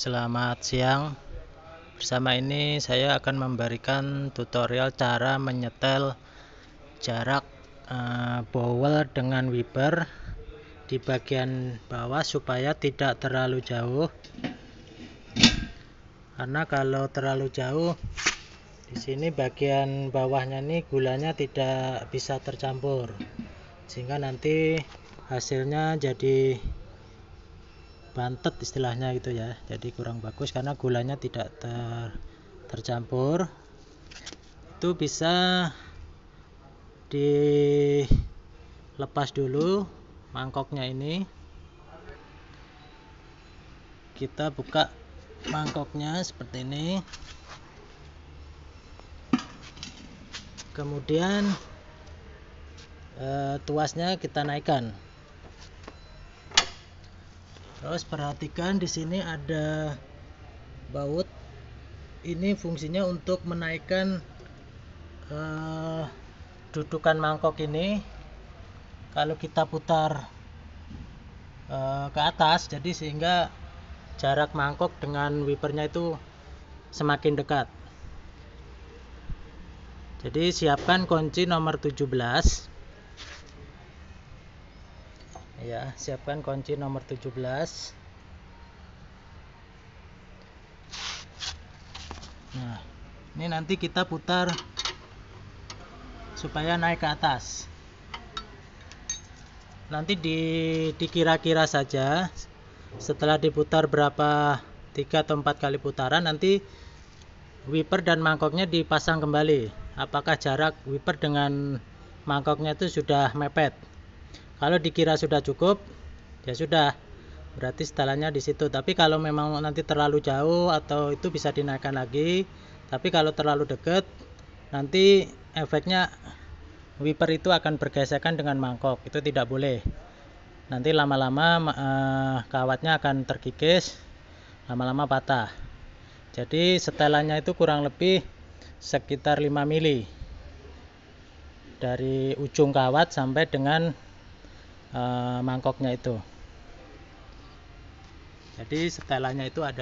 Selamat siang. Bersama ini saya akan memberikan tutorial cara menyetel jarak uh, bowel dengan wiper di bagian bawah supaya tidak terlalu jauh. Karena kalau terlalu jauh di sini bagian bawahnya nih gulanya tidak bisa tercampur. Sehingga nanti hasilnya jadi bantet istilahnya gitu ya jadi kurang bagus karena gulanya tidak ter, tercampur itu bisa dilepas dulu mangkoknya ini kita buka mangkoknya seperti ini kemudian e, tuasnya kita naikkan terus perhatikan di sini ada baut ini fungsinya untuk menaikkan eh, dudukan mangkok ini kalau kita putar eh, ke atas jadi sehingga jarak mangkok dengan wipernya itu semakin dekat jadi siapkan kunci nomor 17 ya siapkan kunci nomor 17 nah ini nanti kita putar supaya naik ke atas nanti di, dikira-kira saja setelah diputar berapa tiga atau empat kali putaran nanti wiper dan mangkoknya dipasang kembali apakah jarak wiper dengan mangkoknya itu sudah mepet kalau dikira sudah cukup ya sudah berarti setelannya di situ tapi kalau memang nanti terlalu jauh atau itu bisa dinaikkan lagi tapi kalau terlalu dekat nanti efeknya wiper itu akan bergesekan dengan mangkok itu tidak boleh nanti lama-lama eh, kawatnya akan terkikis lama-lama patah jadi setelannya itu kurang lebih sekitar 5 mili dari ujung kawat sampai dengan Eh, mangkoknya itu jadi setelahnya itu ada